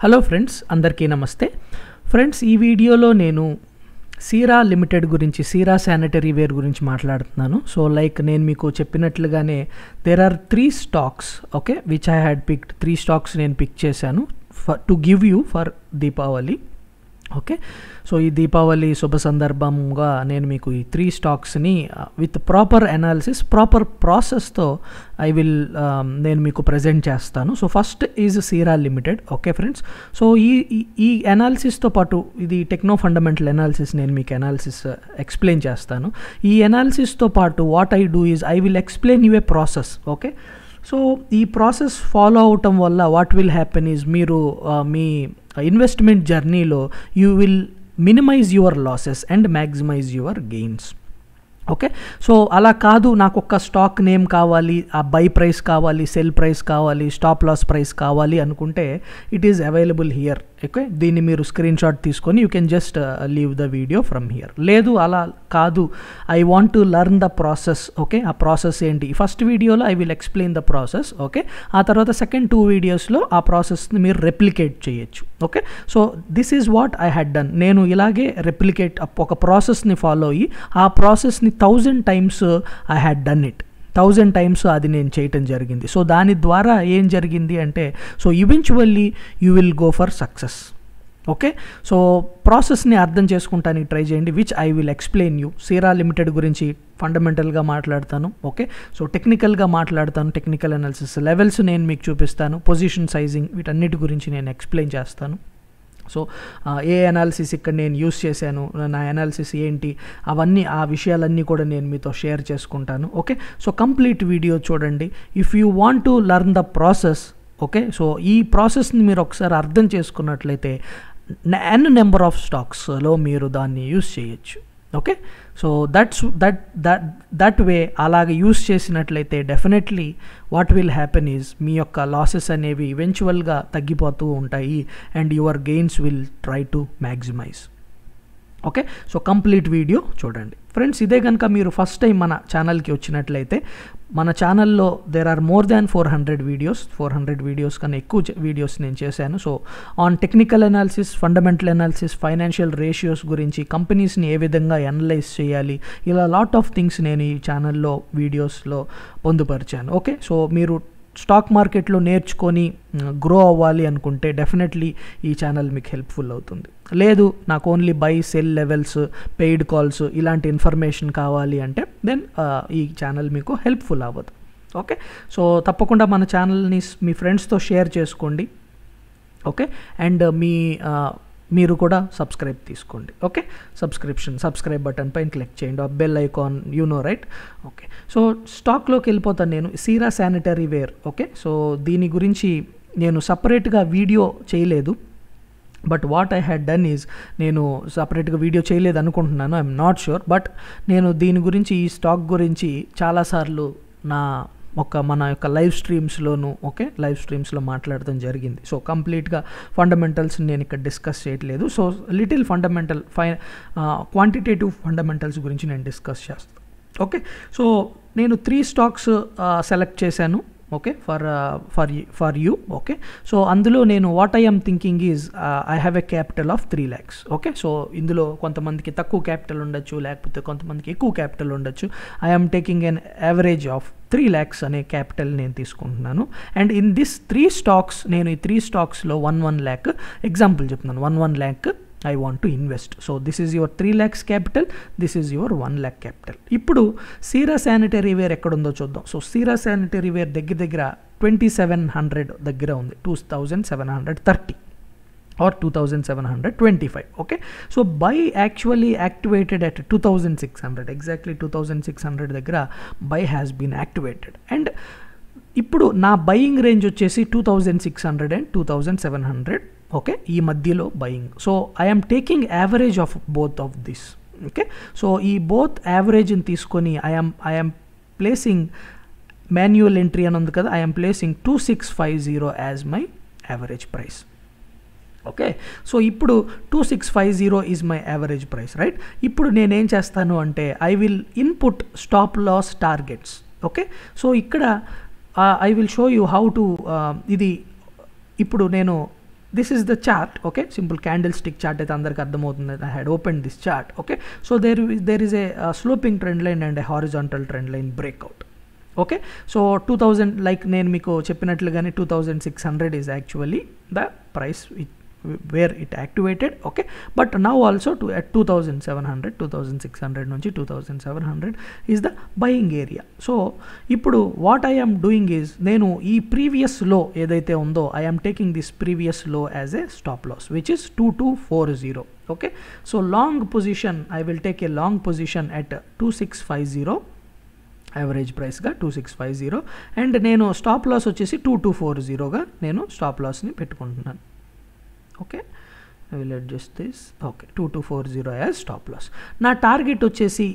Hello friends అందరికీ నమస్తే friends ఈ వీడియోలో నేను సీరా లిమిటెడ్ గురించి సీరా శానిటరీ వేర్ గురించి మాట్లాడుతున్నాను సో లైక్ నేను మీకు చెప్పినట్లుగానే there are three stocks okay which I had picked three stocks నేను పిక్ చేశాను for to give you for Diwali okay so ఈ దీపావళి శుభ సందర్భంగా నేను మీకు ఈ త్రీ స్టాక్స్ని విత్ ప్రాపర్ అనాలిసిస్ ప్రాపర్ ప్రాసెస్తో ఐ విల్ నేను మీకు ప్రజెంట్ చేస్తాను so first is Cera limited okay friends so ఈ ఈ అనాలిసిస్తో పాటు ఇది టెక్నో ఫండమెంటల్ అనాలిసిస్ నేను మీకు అనాలిసిస్ ఎక్స్ప్లెయిన్ uh, చేస్తాను ఈ అనాలిసిస్తో పాటు what I do is I will explain you a process okay so ఈ ప్రాసెస్ ఫాలో అవటం వల్ల వాట్ విల్ హ్యాపెన్ ఈజ్ మీరు మీ ఇన్వెస్ట్మెంట్ జర్నీలో you will minimise your losses and maximise your gains okay so అలా కాదు నాకు ఒక్క స్టాక్ నేమ్ కావాలి ఆ బై ప్రైస్ కావాలి సెల్ ప్రైస్ కావాలి స్టాప్ లాస్ ప్రైస్ కావాలి అనుకుంటే it is available here okay దీన్ని మీరు స్క్రీన్ షాట్ తీసుకొని you can just leave the video from here లేదు అలా కాదు I want to learn the process okay ఆ ప్రాసెస్ ఏంటి ఫస్ట్ వీడియోలో I will explain the process okay ఆ తర్వాత సెకండ్ టూ వీడియోస్లో ఆ ప్రాసెస్ని మీరు రెప్లికేట్ చేయొచ్చు okay so this is what I had done నేను ఇలాగే రెప్లికేట్ ఒక ప్రాసెస్ని ఫాలో అయ్యి ఆ ప్రాసెస్ని thousand times I had done it thousand times అది నేను చేయటం జరిగింది సో దాని ద్వారా ఏం జరిగింది అంటే so eventually you will go for success okay so ప్రాసెస్ని అర్థం చేసుకుంటానికి ట్రై చేయండి which I will explain you Cera limited గురించి ఫండమెంటల్గా మాట్లాడతాను ఓకే సో టెక్నికల్గా మాట్లాడతాను టెక్నికల్ అనాలిసిస్ లెవెల్స్ నేను మీకు చూపిస్తాను పొజిషన్ సైజింగ్ వీటన్నిటి గురించి నేను ఎక్స్ప్లెయిన్ చేస్తాను సో ఏ అనాలిసిస్ ఇక్కడ నేను యూస్ చేశాను నా అనాలిసిస్ ఏంటి అవన్నీ ఆ విషయాలన్నీ కూడా నేను మీతో షేర్ చేసుకుంటాను ఓకే సో కంప్లీట్ వీడియో చూడండి if you want to learn the process okay so ఈ ప్రాసెస్ని మీరు ఒకసారి అర్థం చేసుకున్నట్లయితే ఎన్ నెంబర్ ఆఫ్ స్టాక్స్లో మీరు దాన్ని యూస్ చేయొచ్చు okay so that's that that that way అలాగ యూస్ చేసినట్లయితే definitely what will happen is మీ యొక్క లాసెస్ అనేవి ఈవెన్చువల్గా తగ్గిపోతూ ఉంటాయి and your gains will try to maximise okay so complete video చూడండి ఫ్రెండ్స్ ఇదే కనుక మీరు ఫస్ట్ టైం మన ఛానల్కి వచ్చినట్లయితే మన ఛానల్లో there are more than four hundred videos four hundred videos కన్నా ఎక్కువ వీడియోస్ నేను చేశాను so on technical analysis fundamental analysis financial ratios గురించి కంపెనీస్ని ఏ విధంగా అనలైజ్ చేయాలి ఇలా లాట్ ఆఫ్ థింగ్స్ నేను ఈ ఛానల్లో వీడియోస్లో పొందుపరిచాను ఓకే సో మీరు స్టాక్ మార్కెట్లో నేర్చుకొని గ్రో అవ్వాలి అనుకుంటే డెఫినెట్లీ ఈ ఛానల్ మీకు హెల్ప్ఫుల్ అవుతుంది లేదు నాకు only buy sell levels paid calls ఇలాంటి ఇన్ఫర్మేషన్ కావాలి అంటే దెన్ ఈ ఛానల్ మీకు హెల్ప్ఫుల్ అవ్వదు ఓకే సో తప్పకుండా మన ఛానల్ని మీ ఫ్రెండ్స్తో షేర్ చేసుకోండి ఓకే అండ్ మీ మీరు కూడా సబ్స్క్రైబ్ తీసుకోండి ఓకే సబ్స్క్రిప్షన్ సబ్స్క్రైబ్ బటన్ పైన క్లిక్ చేయండి ఆ bell icon you know right okay so స్టాక్లోకి వెళ్ళిపోతాను నేను Cera sanitary ware okay so దీని గురించి నేను సపరేట్గా వీడియో చేయలేదు but what I had done is నేను సపరేట్గా వీడియో చేయలేదు అనుకుంటున్నాను ఐఎమ్ నాట్ ష్యూర్ బట్ నేను దీని గురించి ఈ స్టాక్ గురించి చాలాసార్లు నా ఒక మన యొక్క లైవ్ స్ట్రీమ్స్లోనూ ఓకే లైవ్ స్ట్రీమ్స్లో మాట్లాడడం జరిగింది సో కంప్లీట్గా ఫండమెంటల్స్ నేను ఇక్కడ డిస్కస్ చేయట్లేదు సో లిటిల్ ఫండమెంటల్ ఫై క్వాంటిటేటివ్ ఫండమెంటల్స్ గురించి నేను డిస్కస్ చేస్తాను ఓకే సో నేను త్రీ స్టాక్స్ సెలెక్ట్ చేశాను okay for for for you okay so అందులో నేను what I'm thinking is I have a capital of three lakhs okay so ఇందులో కొంతమందికి తక్కువ క్యాపిటల్ ఉండొచ్చు లేకపోతే కొంతమందికి ఎక్కువ క్యాపిటల్ ఉండొచ్చు I'm taking an average of three lakhs అనే క్యాపిటల్ నేను తీసుకుంటున్నాను and in this three stocks నేను ఈ త్రీ స్టాక్స్లో వన్ వన్ ల్యాక్ ఎగ్జాంపుల్ చెప్తున్నాను one one lakh I want to invest so this is your three lakhs capital this is your one lakh capital ఇప్పుడు Cera sanitary ware ఎక్కడుందో చూద్దాం సో సీరా శానిటరీ వేర్ దగ్గర దగ్గర twenty seven hundred దగ్గర ఉంది two thousand seven hundred thirty or two thousand seven hundred twenty five okay so buy actually activated at two thousand six hundred exactly two thousand six hundred దగ్గర buy has been activated and ఇప్పుడు నా buying range వచ్చేసి two thousand six hundred and two thousand seven hundred okay ఈ మధ్యలో buying so I'm taking average of both of this okay so ఈ both యావరేజ్ని తీసుకొని I'm I'm placing manual entry అని ఉంది కదా I'm placing two six five zero as my average price okay so ఇప్పుడు two six five zero is my average price right ఇప్పుడు నేనేం చేస్తాను అంటే I will input stop loss targets okay so ఇక్కడ I will show you how to ఇది ఇప్పుడు నేను this is the chart okay simple candlestick chart అయితే అందరికీ అర్థమవుతుంది I had open this chart okay so there there is a sloping trend line and a horizontal trend line breakout okay so two thousand like నేను మీకు చెప్పినట్లుగానే two thousand six hundred is actually the price where it activated okay but now also to at 2700 2600 nunchi 2700 is the buying area so ఇప్పుడు what I am doing is nenu ee previous low edaithe undo I am taking this previous low as a stop loss which is 2240 okay so long position I will take a long position at 2650 average price ga 2650 and neno stop loss vachesi 2240 ga neno stop loss ni నేను okay I will adjust this okay two two four zero as stop loss నా target వచ్చేసి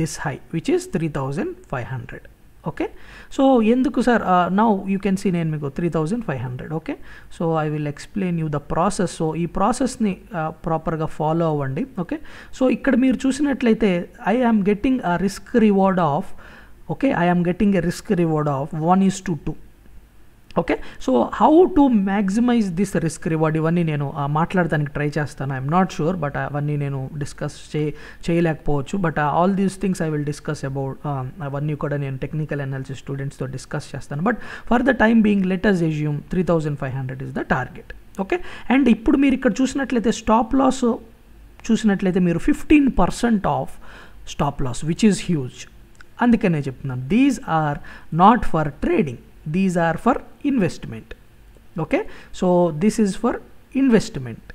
this high which is three thousand five hundred okay so ఎందుకు sir now you can see నేను మీకు three thousand five hundred okay so I will explain you the process so ఈ ప్రాసెస్ని ప్రాపర్గా follow అవ్వండి okay so ఇక్కడ మీరు చూసినట్లయితే I am getting a risk reward of okay I am getting a risk reward of one is to two okay so how to maximise this risk reward ఇవన్నీ నేను మాట్లాడడానికి ట్రై చేస్తాను I'm not sure but అవన్నీ నేను discuss చే చేయలేకపోవచ్చు but all these things I will discuss about అవన్నీ కూడా నేను టెక్నికల్ అనాలిసిస్ స్టూడెంట్స్తో డిస్కస్ చేస్తాను but for the time being let's assume three thousand five hundred is the target okay and ఇప్పుడు మీరు ఇక్కడ చూసినట్లయితే స్టాప్ లాస్ చూసినట్లయితే మీరు fifteen percent of stop loss which is huge అందుకనే చెప్తున్నాను these are not for trading these are for investment okay so this is for investment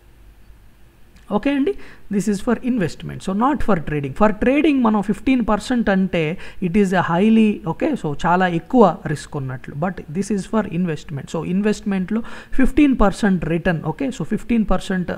okay అండి this is for investment so not for trading for trading మనం fifteen percent అంటే it is a highly okay so చాలా ఎక్కువ risk ఉన్నట్లు but this is for investment so ఇన్వెస్ట్మెంట్లో fifteen percent return okay so fifteen percent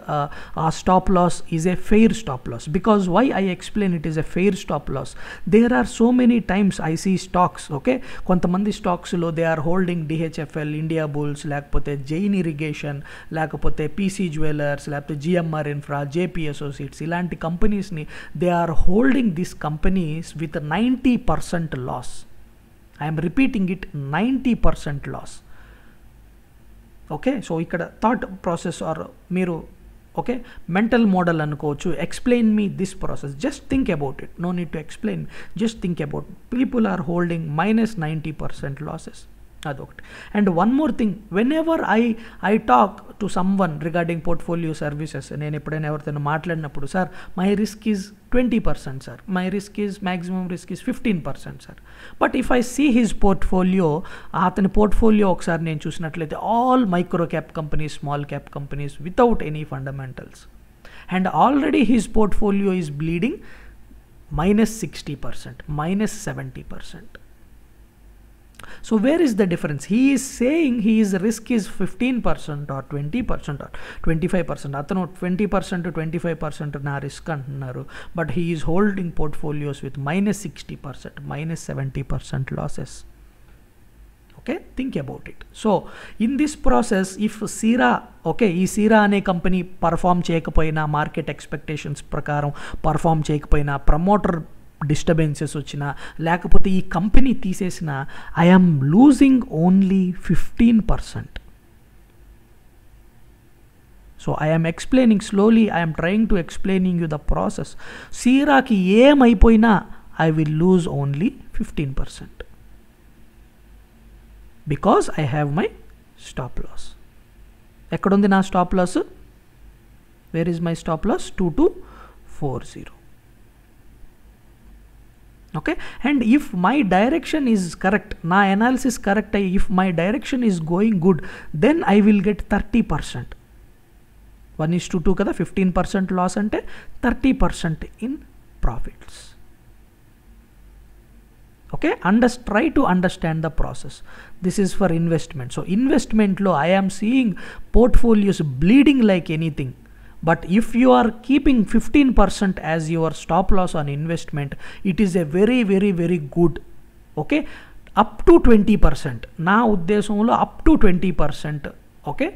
ఆ stop loss is a fair stop loss because why I explain it is a fair stop loss there are so many times I see stocks okay కొంతమంది స్టాక్స్లో they are holding DHFL Indiabulls లేకపోతే Jain Irrigation లేకపోతే PC Jewellers లేకపోతే GMR Infra JP Associates ఇలాంటి కంపెనీస్ని they are holding this companies with ninety percent loss I'm repeating it ninety percent loss okay so ఇక్కడ thought process or మీరు okay mental model అనుకోవచ్చు explain me this process just think about it no need to explain just think about people are holding minus ninety percent losses అదొకటి and one more thing whenever I I talk to someone regarding portfolio services నేను ఎప్పుడైనా ఎవరితో మాట్లాడినప్పుడు sir my risk is twenty percent sir my risk is maximum risk is fifteen percent sir but if I see his portfolio అతని portfolio ఒకసారి నేను చూసినట్లయితే all micro cap companies small cap companies without any fundamentals and already his portfolio is bleeding minus sixty percent minus seventy percent So where is the difference? He is saying he is risk is 15% or 20% or 25%. Atano 20% to 25% na risk antunnaru. But he is holding portfolios with minus 60%, minus 70% losses. Okay, think about it. So in this process, if Sira, okay, is Sira ane company perform check chekapoyina, market expectations prakaram, perform check chekapoyina, promoter disturbances వచ్చినా లేకపోతే ఈ company తీసేసిన I'm losing only fifteen percent so I'm explaining slowly I'm trying to explaining you the process సీరాకి ఏమైపోయినా I will lose only fifteen percent because I have my stop loss ఎక్కడుంది నా stop loss where is my stop loss two two four zero okay and if my direction is correct na analysis correct if my direction is going good then i will get 30 percent 1 is to 2 kada 15 percent loss ante 30 percent in profits okay under try to understand the process this is for investment so investment lo i am seeing portfolios bleeding like anything but if you are keeping 15% as your stop loss on investment it is a very very very good okay up to 20% నా only up to twenty percent. Okay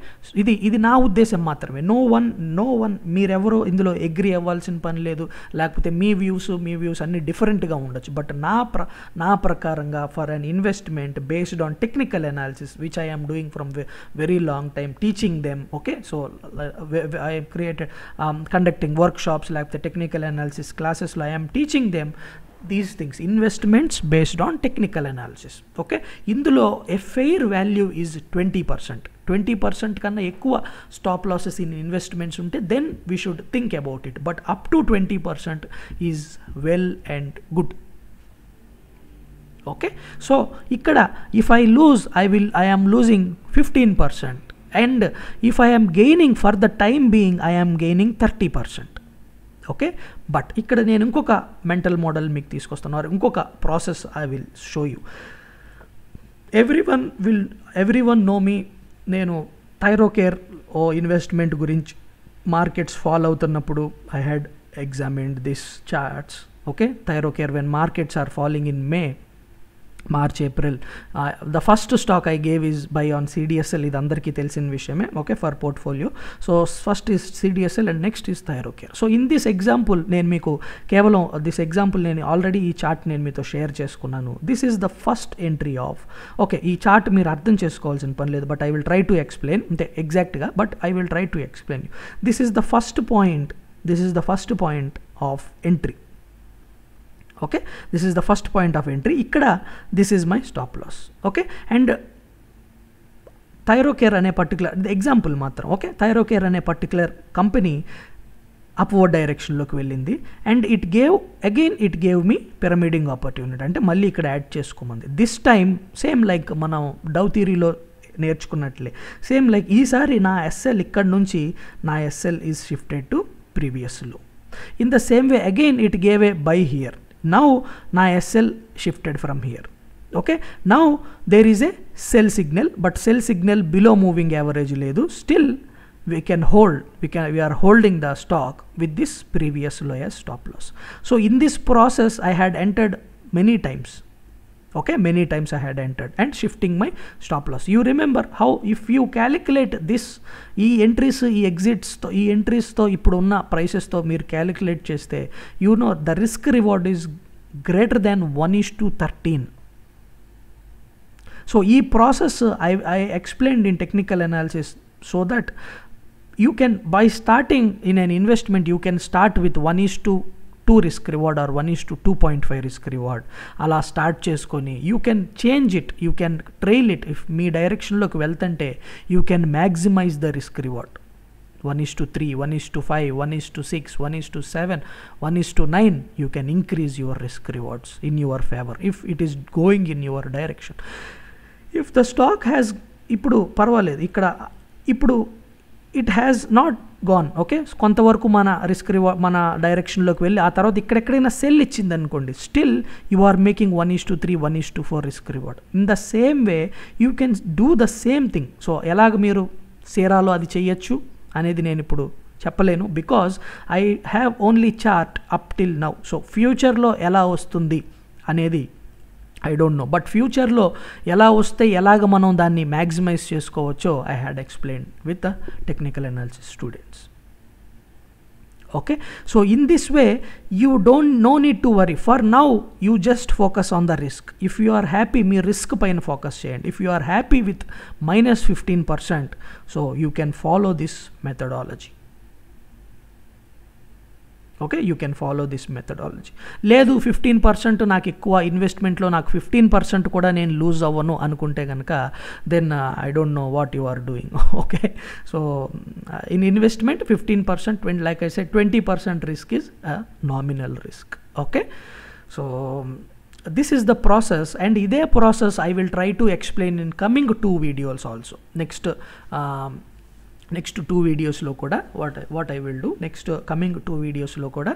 ఇది ఇది నా ఉద్దేశం మాత్రమే no one no one మీరెవరో ఇందులో agri అవ్వాల్సిన పని లేదు లేకపోతే మీ వ్యూస్ మీ వ్యూస్ అన్నీ డిఫరెంట్గా ఉండొచ్చు బట్ నా ప్ర నా ప్రకారంగా for an investment based on technical analysis which I am doing from very long time teaching them okay so I'm created conducting workshops లేకపోతే టెక్నికల్ అనాలిసిస్ క్లాసెస్లో I'm teaching them these things investments based on technical analysis okay ఇందులో FIR value is twenty percent twenty percent కన్నా ఎక్కువ stop losses in investments ఉంటే then we should think about it but up to twenty percent is well and good okay so ఇక్కడ if I lose I will I am losing fifteen percent and if I am gaining for the time being I am gaining thirty percent okay but ఇక్కడ నేను ఇంకొక mental model మీకు తీసుకొస్తాను ఇంకొక process I will show you every one will every one know me నేను థైరోకేర్ ఓ investment గురించి markets follow అవుతున్నప్పుడు I had examined this charts okay Thyrocare when markets are falling in May March April the first stock I gave is buy on CDSL ఇది అందరికీ తెలిసిన విషయమే okay for portfolio so first is CDSL and next is Thyrocare so in this example నేను మీకు కేవలం this example నేను already ఈ chart నేను మీతో షేర్ చేసుకున్నాను this is the first entry of okay ఈ చార్ట్ మీరు అర్థం చేసుకోవాల్సిన పని లేదు but I will try to explain అంటే ఎగ్జాక్ట్గా but I will try to explain this is the first point this is the first point of entry okay this is the first point of entry ఇక్కడ this is my stop loss okay and Thyrocare అనే particular example మాత్రం okay Thyrocare అనే particular company upward డైరెక్షన్లోకి వెళ్ళింది and it gave again it gave me pyramiding opportunity అంటే మళ్ళీ ఇక్కడ add చేసుకోమంది దిస్ టైమ్ సేమ్ లైక్ మనం డౌ థీరీలో నేర్చుకున్నట్లే సేమ్ లైక్ ఈసారి నా ఎస్ఎల్ ఇక్కడ నుంచి నా SL is shifted to previous low in the same way again it gave a buy here Now, my SL shifted from here. Okay. Now, there is a sell signal, but sell signal below moving average ledu. Still, we can hold, we can, we are holding the stock with this previous low as stop loss. So, in this process, I had entered many times okay many times i had entered and shifting my stop loss you remember how if you calculate this e entries e exits to e entries to ippudunna prices to meer calculate chesthe you know the risk reward is greater than 1 ish to 13 so e process i explained in technical analysis so that you can by starting in an investment you can start with 1 ish to two risk reward or one is to two point five risk reward అలా start చేసుకొని you can change it you can trail it if మీ డైరెక్షన్లోకి వెళ్తుంటే you can maximize the risk reward one is to three one is to five one is to six one is to seven one is to nine you can increase your risk rewards in your favour if it is going in your direction if the stock has ఇప్పుడు పర్వాలేదు ఇక్కడ ఇప్పుడు it has not gone okay కొంతవరకు మన risk రివా మన డైరెక్షన్లోకి వెళ్ళి ఆ తర్వాత ఇక్కడెక్కడైనా సెల్ ఇచ్చింది అనుకోండి still you are making one is to three one is to four risk reward in the same way you can do the same thing so ఎలాగ మీరు సేరాలో అది చేయొచ్చు అనేది నేను ఇప్పుడు చెప్పలేను because I have only chart up till now so ఫ్యూచర్లో ఎలా వస్తుంది అనేది ఐ డోంట్ నో బట్ ఫ్యూచర్లో ఎలా వస్తే ఎలాగ మనం దాన్ని మ్యాక్సిమైజ్ చేసుకోవచ్చో I had explain with technical analysis students okay so in this way you don't know need to worry for now you just focus on the risk if you are happy మీ risk పైన focus చేయండి if you are happy with minus fifteen percent so you can follow this methodology okay you can follow this methodology లేదు fifteen percent నాకు ఎక్కువ ఇన్వెస్ట్మెంట్లో నాకు fifteen percent కూడా నేను loose అవ్వను అనుకుంటే కనుక then I don't know what you are doing okay so in investment fifteen percent twenty like I said twenty percent risk is nominal risk okay so this is the process and ఇదే process I will try to explain in coming two videos also next next two వీడియోస్లో కూడా what what I will do next coming two వీడియోస్లో కూడా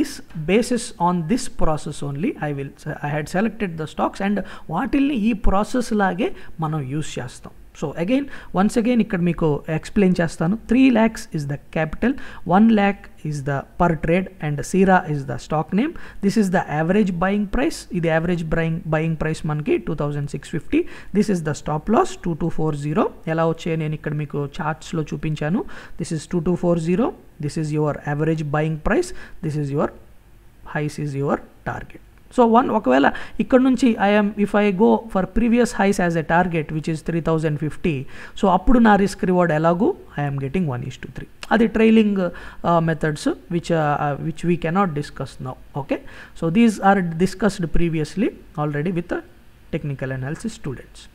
this basis on this process only I will I had selected the stocks and వాటిల్ని ఈ process లాగే మనం use చేస్తాం so again once again ఇక్కడ మీకు ఎక్స్ప్లెయిన్ చేస్తాను three lakhs is the capital one lakh is the per trade and Cera is the stock name this is the average buying price ఇది average buying buying price మనకి two thousand six fifty this is the stop loss two two four zero ఎలా వచ్చాయి నేను ఇక్కడ మీకు చార్ట్స్లో చూపించాను this is two two four zero this is your average buying price this is your highs is your target so one ఒకవేళ ఇక్కడ నుంచి I'm if I go for previous highs as a target which is three thousand fifty so అప్పుడు నా risk reward ఎలాగూ I'm getting one is to three అది trailing methods which which we cannot discuss now okay so these are discussed previously already with technical analysis students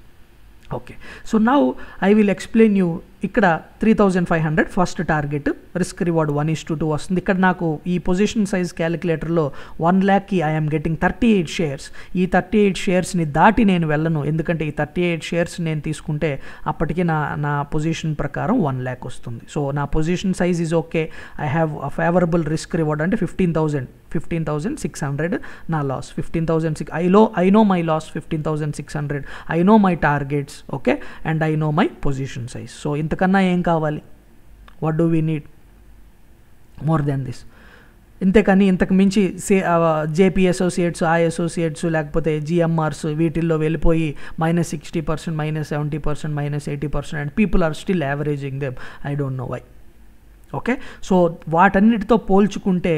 Okay, so now I will explain you ఇక్కడ three thousand five hundred first target risk reward one is two two వస్తుంది ఇక్కడ నాకు ఈ position size క్యాలిక్యులేటర్లో one ల్యాక్కి I'm getting thirty eight shares ఈ thirty eight షేర్స్ని దాటి నేను వెళ్ళను ఎందుకంటే ఈ థర్టీ ఎయిట్ షేర్స్ నేను తీసుకుంటే అప్పటికి నా నా పొజిషన్ ప్రకారం వన్ ల్యాక్ వస్తుంది సో నా position size is okay I have favourable risk reward అంటే fifteen thousand fifteen thousand six hundred నా లాస్ ఫిఫ్టీన్ థౌసండ్ సిక్స్ ఐలో I know my loss fifteen thousand six hundred I know my targets okay and I know my position size so ఇంత ఇంతకన్నా ఏం కావాలి what do we need more then this ఇంతేకాని ఇంతకు మించి say JP associates ఆ associates లేకపోతే GMRs వీటిల్లో వెళ్ళిపోయి minus sixty percent minus seventy percent minus eighty percent and people are still averaging them I don't know why okay so వాటన్నిటితో పోల్చుకుంటే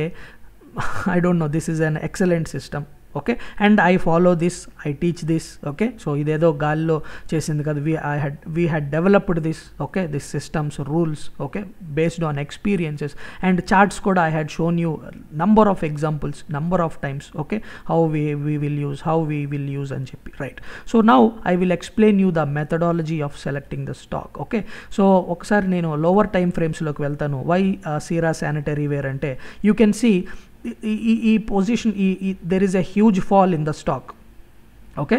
I don't know this is an excellent system okay and I follow this I teach this okay so ఇదేదో గాల్లో చేసింది కదా we I had we had developed this okay this systems rules okay based on experiences and charts కూడా I had shown you number of examples number of times okay how we we will use how we will use అని చెప్పి right so now I will explain you the methodology of selecting the stock okay so ఒకసారి నేను lower time ఫ్రేమ్స్లోకి వెళ్తాను why Cera sanitary sanitaryware అంటే you can see ఈ position ఈ there is a huge fall in the stock okay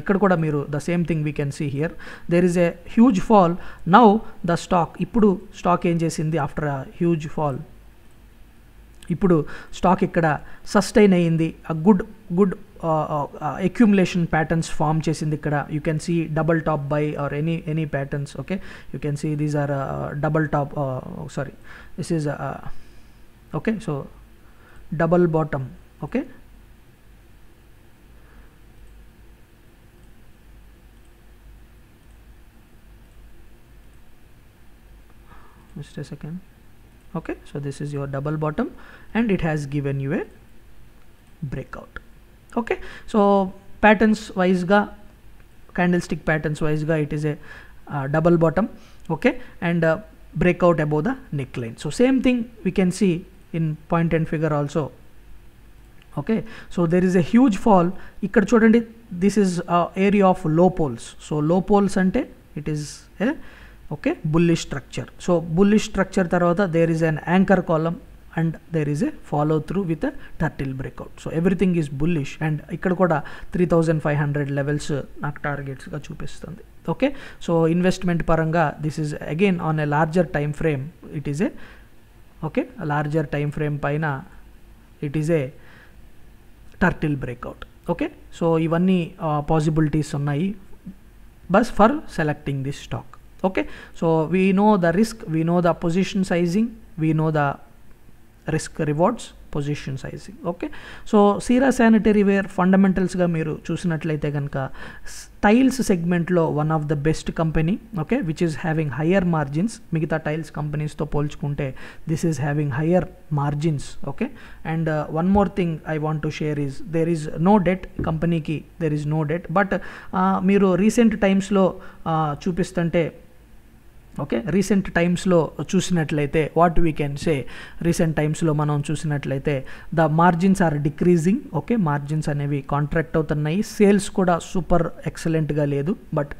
ఇక్కడ కూడా మీరు the same thing we can see here there is a huge fall now the stock ఇప్పుడు stock ఏం చేసింది after a huge fall ఇప్పుడు stock ఇక్కడ sustain అయ్యింది good good accumulation patterns form చేసింది ఇక్కడ you can see double top buy or any any patterns okay you can see these are double top sorry this is okay so double bottom okay just a second okay so this is your double bottom and it has given you a breakout okay so patterns wise ga candlestick patterns wise ga it is a uh, double bottom okay and uh, breakout above the neckline so same thing we can see in point and figure also okay so there is a huge fall ఇక్కడ చూడండి this is uh, area of low poles so low poles అంటే it is a okay bullish structure so bullish structure తర్వాత there is an anchor column and there is a follow through with turtle breakout so everything is bullish and ఇక్కడ కూడా three thousand five hundred levels నాకు టార్గెట్స్గా చూపిస్తుంది okay so investment పరంగా this is again on a larger time frame it is a okay larger time frame పైన it is a turtle breakout okay so ఇవన్నీ possibilities ఉన్నాయి బస్ for selecting this stock okay so we know the risk we know the position sizing we know the risk rewards position sizing okay so Cera sanitary sanitaryware ఫండమెంటల్స్గా మీరు చూసినట్లయితే కనుక tiles సెగ్మెంట్లో one of the best company okay which is having higher margins మిగతా tiles కంపెనీస్తో పోల్చుకుంటే this is having higher margins okay and one more thing I want to share is there is no debt కంపెనీకి there is no debt but మీరు recent టైమ్స్లో uh, చూపిస్తుంటే okay recent టైమ్స్లో చూసినట్లయితే what we can say recent టైమ్స్లో మనం చూసినట్లయితే the margins are decreasing okay margins అనేవి కాంట్రాక్ట్ అవుతున్నాయి సేల్స్ కూడా సూపర్ ఎక్సలెంట్గా లేదు బట్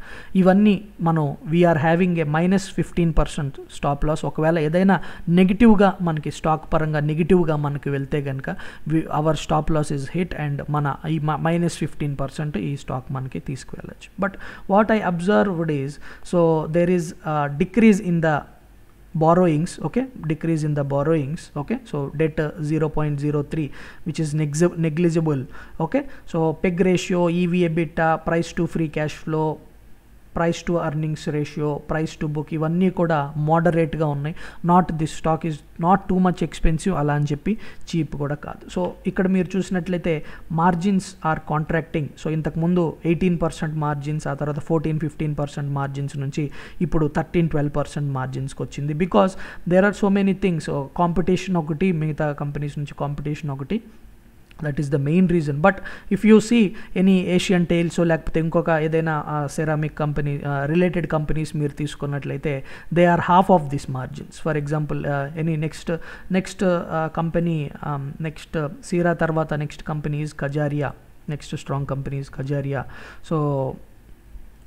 ఇవన్నీ మనం we're having a minus fifteen percent stop loss ఒకవేళ ఏదైనా నెగిటివ్గా మనకి స్టాక్ పరంగా నెగిటివ్గా మనకి వెళ్తే కనుక our stop loss is hit and మన ఈ మైనస్ ఫిఫ్టీన్ పర్సెంట్ ఈ స్టాక్ మనకి తీసుకువెళ్ళచ్చు but what I observed is so there is the decrease in the borrowings okay decrease in the borrowings okay so debt uh, 0.03 which is negligible okay so peg ratio ev ebitda price to free cash flow price to earnings ratio price to book ఇవన్నీ కూడా మోడరేట్గా ఉన్నాయి not this stock is not too much expensive అలా అని చెప్పి cheap కూడా కాదు so ఇక్కడ మీరు చూసినట్లయితే మార్జిన్స్ ఆర్ కాంట్రాక్టింగ్ సో ఇంతకుముందు ఎయిటీన్ పర్సెంట్ మార్జిన్స్ ఆ తర్వాత ఫోర్టీన్ ఫిఫ్టీన్ పర్సెంట్ మార్జిన్స్ నుంచి ఇప్పుడు థర్టీన్ ట్వెల్వ్ పర్సెంట్ మార్జిన్స్కి వచ్చింది because there are so many things competition ఒకటి మిగతా కంపెనీస్ నుంచి కాంపిటీషన్ ఒకటి that is the main reason but if you see any Asian tiles లేకపోతే ఇంకొక ఏదైనా సెరామిక్ కంపెనీ రిలేటెడ్ కంపెనీస్ మీరు తీసుకున్నట్లయితే they are half of this margins for example any next next company next Cera తర్వాత next companies Kajaria next strong companies Kajaria so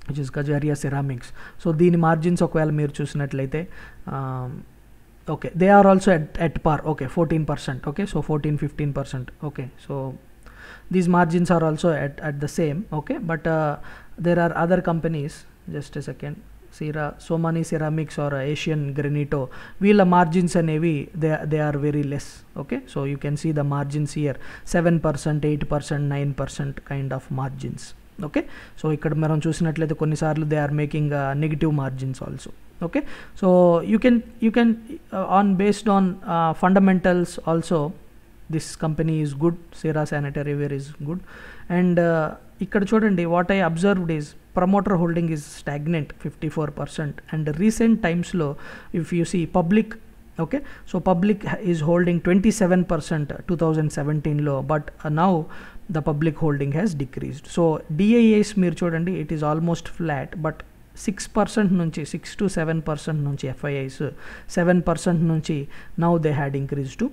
which is Kajaria ceramics so దీని margins ఒకవేళ మీరు చూసినట్లయితే um, okay they are also at, at par okay 14 percent okay so 14 15 percent okay so these margins are also at, at the same okay but uh, there are other companies just a second Sira, Somani Ceramics or uh, Asian Granito wheel margins and heavy, they, they are very less okay so you can see the margins here 7% 8% 9% kind of margins okay so ఇక్కడ మనం చూసినట్లయితే కొన్నిసార్లు they are making negative margins also okay so you can you can on based on fundamentals also this company is good Cera sanitary ware is good and ఇక్కడ చూడండి what I observed is promoter holding is stagnant fifty four percent and recent టైమ్స్లో if you see public okay so public is holding twenty seven percent two thousand సెవెంటీన్లో but now the public holding has decreased so DIIs మీరు చూడండి it is almost flat but six percent నుంచి six to seven percent నుంచి FIIs seven percent నుంచి now they had increase to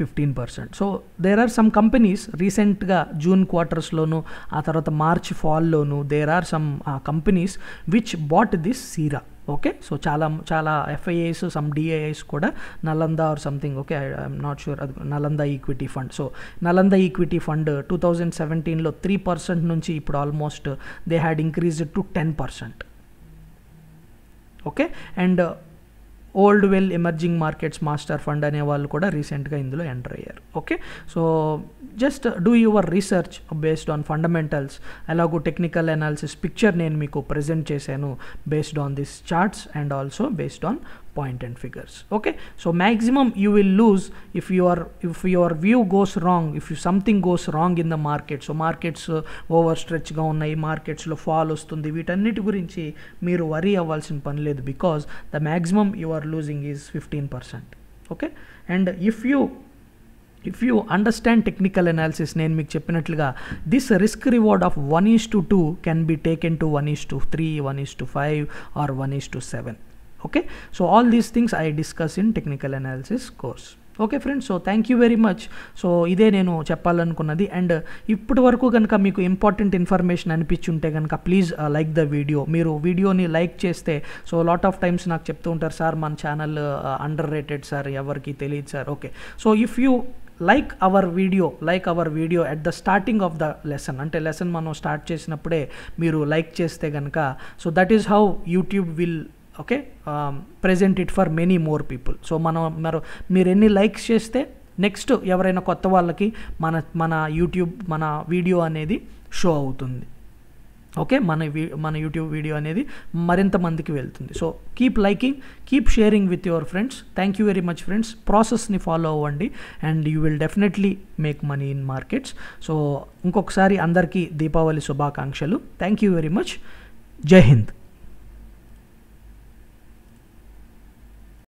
fifteen percent so there are some companies రీసెంట్గా June క్వార్టర్స్లోను ఆ తర్వాత March ఫాల్లోను there are some companies which bought this Cera okay so చాలా చాలా ఎఫ్ఐఐస్ సమ్ డిఐఐస్ కూడా Nalanda or something okay I'm not sure అది Nalanda equity fund so Nalanda equity fund two thousand సెవెంటీన్లో త్రీ పర్సెంట్ నుంచి ఇప్పుడు almost they had increased to ten percent okay and old well emerging markets master fund అనే వాళ్ళు కూడా రీసెంట్గా ఇందులో ఎంటర్ అయ్యారు okay so just do your research based on fundamentals అలాగూ టెక్నికల్ అనాలిసిస్ పిక్చర్ నేను మీకు ప్రజెంట్ చేశాను based on this charts and also based on point and figures okay so maximum you will lose if your if your view goes wrong if you, something goes wrong in the market so markets uh, ఓవర్స్ట్రెచ్గా ఉన్నాయి మార్కెట్స్లో fall వస్తుంది వీటన్నిటి గురించి మీరు worry అవ్వాల్సిన పని లేదు because the maximum you are losing is fifteen percent okay and if you if you understand technical analysis నేను మీకు చెప్పినట్లుగా this risk reward of one is to two can be taken to one is to three one is to five or one is to seven okay so all these things i discuss in technical analysis course okay friends so thank you very much so ఇదే నేను చెప్పాలనుకున్నది and uh, ఇప్పటి వరకు కనుక మీకు important information అనిపించుంటే కనుక please like the video మీరు వీడియోని లైక్ చేస్తే సో లాట్ ఆఫ్ టైమ్స్ నాకు చెప్తూ ఉంటారు సార్ మన ఛానల్ అండర్ రేటెడ్ సార్ ఎవరికి తెలియదు sir okay so if you like our video like our video at the starting of the lesson అంటే లెసన్ మనం స్టార్ట్ చేసినప్పుడే మీరు లైక్ చేస్తే కనుక so that is how YouTube will okay present it for many more people so మనం మరి మీరు ఎన్ని లైక్స్ చేస్తే నెక్స్ట్ ఎవరైనా కొత్త వాళ్ళకి మన మన యూట్యూబ్ మన వీడియో అనేది షో అవుతుంది ఓకే మన మన యూట్యూబ్ వీడియో అనేది మరింత మందికి వెళ్తుంది so keep liking keep sharing with your friends thank you very much friends ప్రాసెస్ని ఫాలో అవ్వండి and you will definitely make money in markets so ఇంకొకసారి అందరికీ దీపావళి శుభాకాంక్షలు థ్యాంక్ యూ వెరీ మచ్ జై హింద్